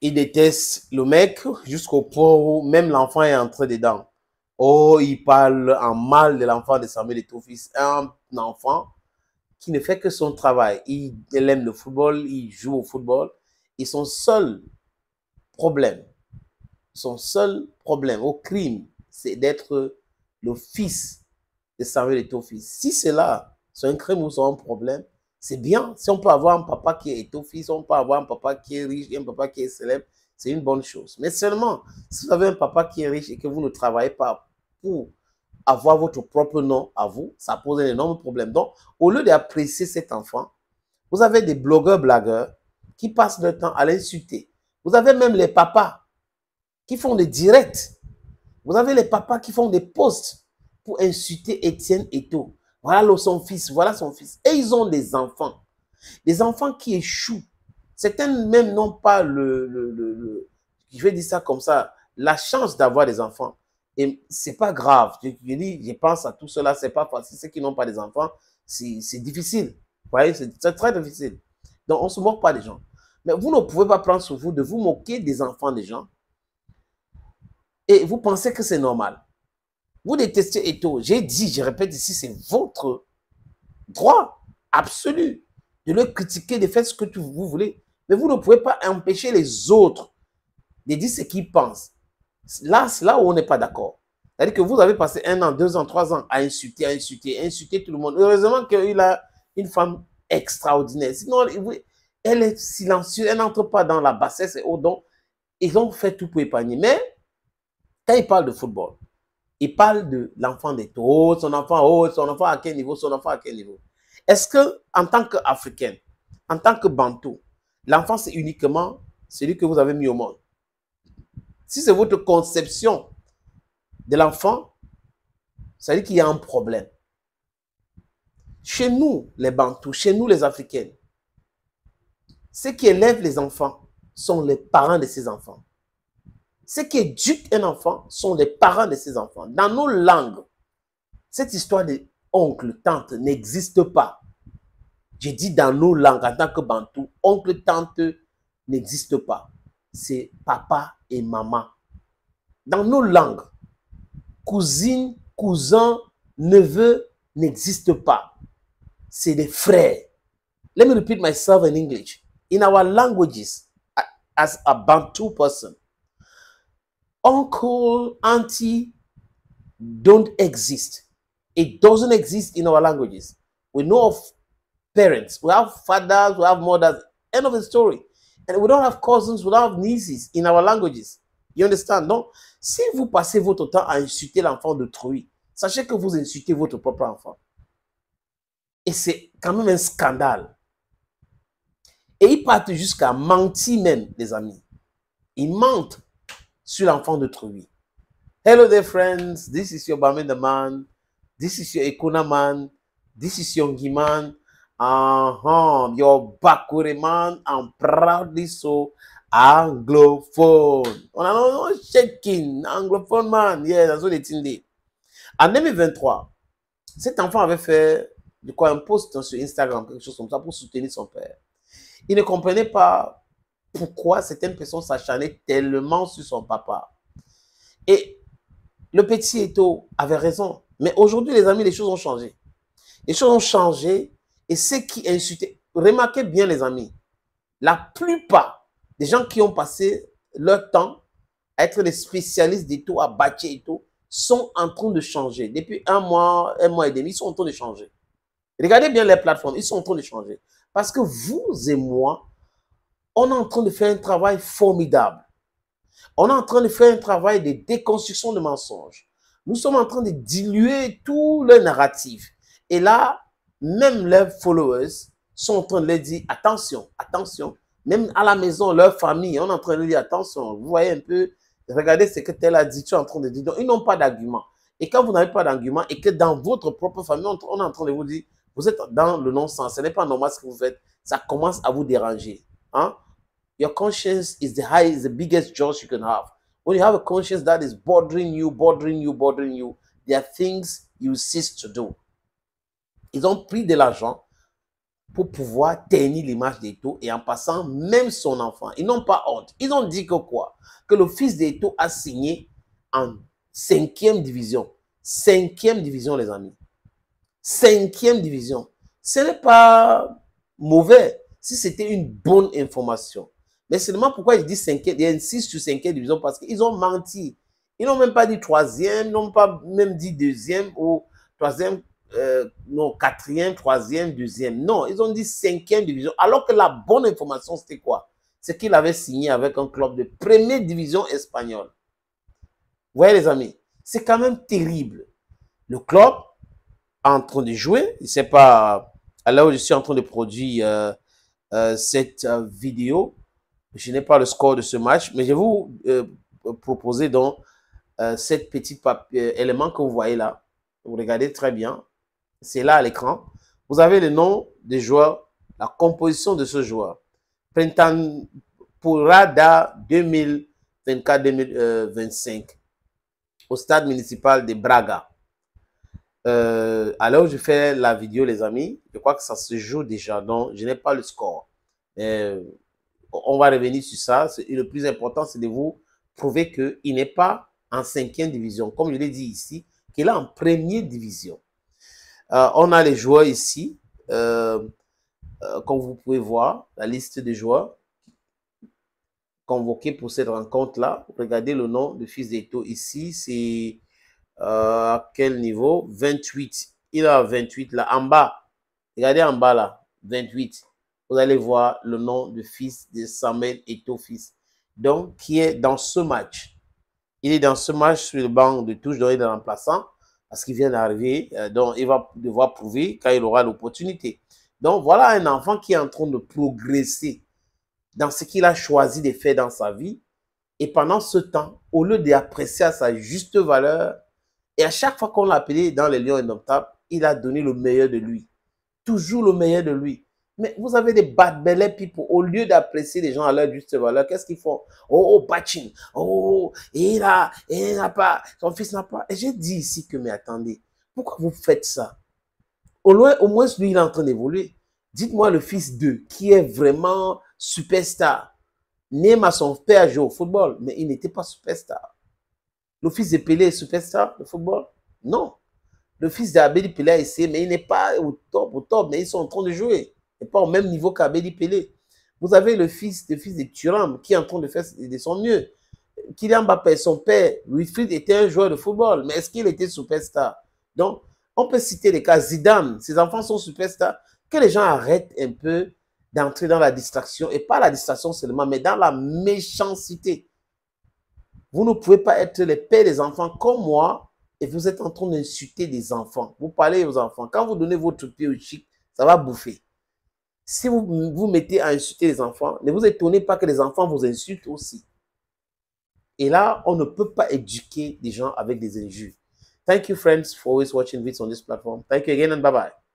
il déteste le mec jusqu'au point où même l'enfant est entré dedans. Oh, il parle en mal de l'enfant de Samuel et fils. Un enfant qui ne fait que son travail. Il, aime le football, il joue au football. Et son seul problème, son seul problème au crime, c'est d'être le fils de Samuel et ton fils. Si cela, c'est un crime ou c'est un problème, c'est bien. Si on peut avoir un papa qui est étoffé, si on peut avoir un papa qui est riche un papa qui est célèbre, c'est une bonne chose. Mais seulement, si vous avez un papa qui est riche et que vous ne travaillez pas pour avoir votre propre nom à vous, ça pose un énorme problème. Donc, au lieu d'apprécier cet enfant, vous avez des blogueurs blagueurs qui passent leur temps à l'insulter. Vous avez même les papas qui font des directs. Vous avez les papas qui font des posts pour insulter Étienne Eto. Voilà son fils, voilà son fils. Et ils ont des enfants. Des enfants qui échouent. Certains même n'ont pas le, je vais dire ça comme ça, la chance d'avoir des enfants. Et c'est pas grave. Je, pense à tout cela, c'est pas facile. Ceux qui n'ont pas des enfants, c'est difficile. Vous voyez, c'est très difficile. Donc, on se moque pas des gens. Mais vous ne pouvez pas prendre sur vous de vous moquer des enfants des gens. Et vous pensez que c'est normal. Vous détestez Eto. J'ai dit, je répète ici, c'est votre droit absolu de le critiquer, de faire ce que vous voulez. Mais vous ne pouvez pas empêcher les autres de dire ce qu'ils pensent. Là, c'est là où on n'est pas d'accord. C'est-à-dire que vous avez passé un an, deux ans, trois ans à insulter, à insulter, à insulter tout le monde. Heureusement qu'il a une femme extraordinaire. Sinon, elle est silencieuse, elle n'entre pas dans la bassesse et au don. Ils ont fait tout pour épargner. Mais quand ils parlent de football, il parle de l'enfant des autres, son enfant, oh, son enfant à quel niveau, son enfant à quel niveau. Est-ce que, en tant qu'Africain, en tant que Bantou, l'enfant, c'est uniquement celui que vous avez mis au monde? Si c'est votre conception de l'enfant, ça veut dire qu'il y a un problème. Chez nous, les Bantous, chez nous, les africaines, ceux qui élèvent les enfants sont les parents de ces enfants ce qui éduque un enfant sont les parents de ses enfants. Dans nos langues, cette histoire d'oncle, tante n'existe pas. J'ai dit dans nos langues, en tant que bantou, oncle, tante n'existe pas. C'est papa et maman. Dans nos langues, cousine, cousin, neveu n'existe pas. C'est des frères. Let me repeat myself in English. In our languages, as a Bantu person, uncle, auntie don't exist. It doesn't exist in our languages. We know of parents, we have fathers, we have mothers, end of the story. And we don't have cousins, we don't have nieces in our languages. You understand? Donc, si vous passez votre temps à insulter l'enfant d'autrui, sachez que vous insultez votre propre enfant. Et c'est quand même un scandale. Et ils partent jusqu'à mentir même, les amis. Ils mentent sur l'enfant de d'autrui. Hello there friends, this is your Bamenda man, this is your Ekona man, this is your Giman, man, uh-huh. your Bakure man, and proudly so anglophone. On a un shaking, anglophone man, yeah, that's what it's in there. En 2023, cet enfant avait fait de quoi un post sur Instagram, quelque chose comme ça, pour soutenir son père. Il ne comprenait pas pourquoi certaines personnes s'acharnaient tellement sur son papa. Et le petit Eto avait raison. Mais aujourd'hui, les amis, les choses ont changé. Les choses ont changé et ce qui insultaient, remarquez bien les amis, la plupart des gens qui ont passé leur temps à être des spécialistes d'Eto à bâtir Eto sont en train de changer. Depuis un mois, un mois et demi, ils sont en train de changer. Regardez bien les plateformes, ils sont en train de changer. Parce que vous et moi, on est en train de faire un travail formidable. On est en train de faire un travail de déconstruction de mensonges. Nous sommes en train de diluer tout le narratif. Et là, même leurs followers sont en train de leur dire attention, attention. Même à la maison, leur famille, on est en train de leur dire attention. Vous voyez un peu, regardez ce que tel a dit, tu es en train de dire. Donc, ils n'ont pas d'argument. Et quand vous n'avez pas d'argument et que dans votre propre famille, on est en train de vous dire, vous êtes dans le non-sens, ce n'est pas normal ce que vous faites, ça commence à vous déranger. Hein? Your conscience is the highest, the biggest judge you can have. When you have a conscience that is bothering you, bothering you, bothering you, there are things you cease to do. Ils ont pris de l'argent pour pouvoir tenir l'image d'Eto et en passant même son enfant. Ils n'ont pas honte. Ils ont dit que quoi Que le fils d'Eto a signé en cinquième division. Cinquième division, les amis. Cinquième division. Ce n'est pas mauvais si c'était une bonne information. Mais seulement pourquoi je dis cinquième, il y a un 6 sur cinquième division parce qu'ils ont menti. Ils n'ont même pas dit 3e, troisième, n'ont pas même dit deuxième ou troisième, euh, non, quatrième, troisième, deuxième. Non, ils ont dit 5e division. Alors que la bonne information, c'était quoi C'est qu'il avait signé avec un club de première division espagnole. Vous voyez, les amis, c'est quand même terrible. Le club en train de jouer, il sait pas, Alors où je suis en train de produire euh, euh, cette euh, vidéo, je n'ai pas le score de ce match, mais je vais vous euh, proposer donc euh, cette petite euh, élément que vous voyez là. Vous regardez très bien. C'est là à l'écran. Vous avez le nom des joueurs, la composition de ce joueur. Printemps pour Rada 2024-2025 au stade municipal de Braga. alors, je fais la vidéo, les amis. Je crois que ça se joue déjà. Donc je n'ai pas le score on va revenir sur ça. Le plus important, c'est de vous prouver qu'il n'est pas en cinquième division, comme je l'ai dit ici, qu'il est en première division. Euh, on a les joueurs ici, euh, euh, comme vous pouvez voir, la liste des joueurs convoqués pour cette rencontre-là. Regardez le nom du Fils d'Eto ici, c'est à quel niveau 28. Il a 28 là, en bas. Regardez en bas là, 28 vous allez voir le nom du fils de Samuel et fils. Donc, qui est dans ce match. Il est dans ce match sur le banc de touche doré d'un remplaçant parce qu'il vient d'arriver. Euh, donc, il va devoir prouver quand il aura l'opportunité. Donc, voilà un enfant qui est en train de progresser dans ce qu'il a choisi de faire dans sa vie. Et pendant ce temps, au lieu d'apprécier à sa juste valeur, et à chaque fois qu'on l'a appelé dans les lions indomptables, il a donné le meilleur de lui. Toujours le meilleur de lui. Mais vous avez des bad belay people. Au lieu d'apprécier les gens à leur juste valeur, qu'est-ce qu'ils font Oh, oh, batching. Oh, oh, il a, il n'a pas. Son fils n'a pas. Et j'ai dit ici que, mais attendez, pourquoi vous faites ça Au, loin, au moins, lui, il est en train d'évoluer. Dites-moi le fils d'eux, qui est vraiment superstar. Même à son père joue au football, mais il n'était pas superstar. Le fils de Pelé est superstar le football Non. Le fils d'Abeli Pelé a essayé, mais il n'est pas au top, au top, mais ils sont en train de jouer. Et pas au même niveau qu'Abeli Pelé. Vous avez le fils, de fils de Thuram qui est en train de faire de son mieux. Kylian Mbappé, son père, Wilfried, était un joueur de football, mais est-ce qu'il était superstar Donc, on peut citer les cas Zidane, ses enfants sont superstars. Que les gens arrêtent un peu d'entrer dans la distraction, et pas la distraction seulement, mais dans la méchanceté. Vous ne pouvez pas être le père des enfants comme moi, et vous êtes en train d'insulter des enfants. Vous parlez aux enfants. Quand vous donnez votre pied au chic, ça va bouffer. Si vous vous mettez à insulter les enfants, ne vous étonnez pas que les enfants vous insultent aussi. Et là, on ne peut pas éduquer des gens avec des injures. Thank you, friends, for always watching vids on this platform. Thank you again and bye-bye.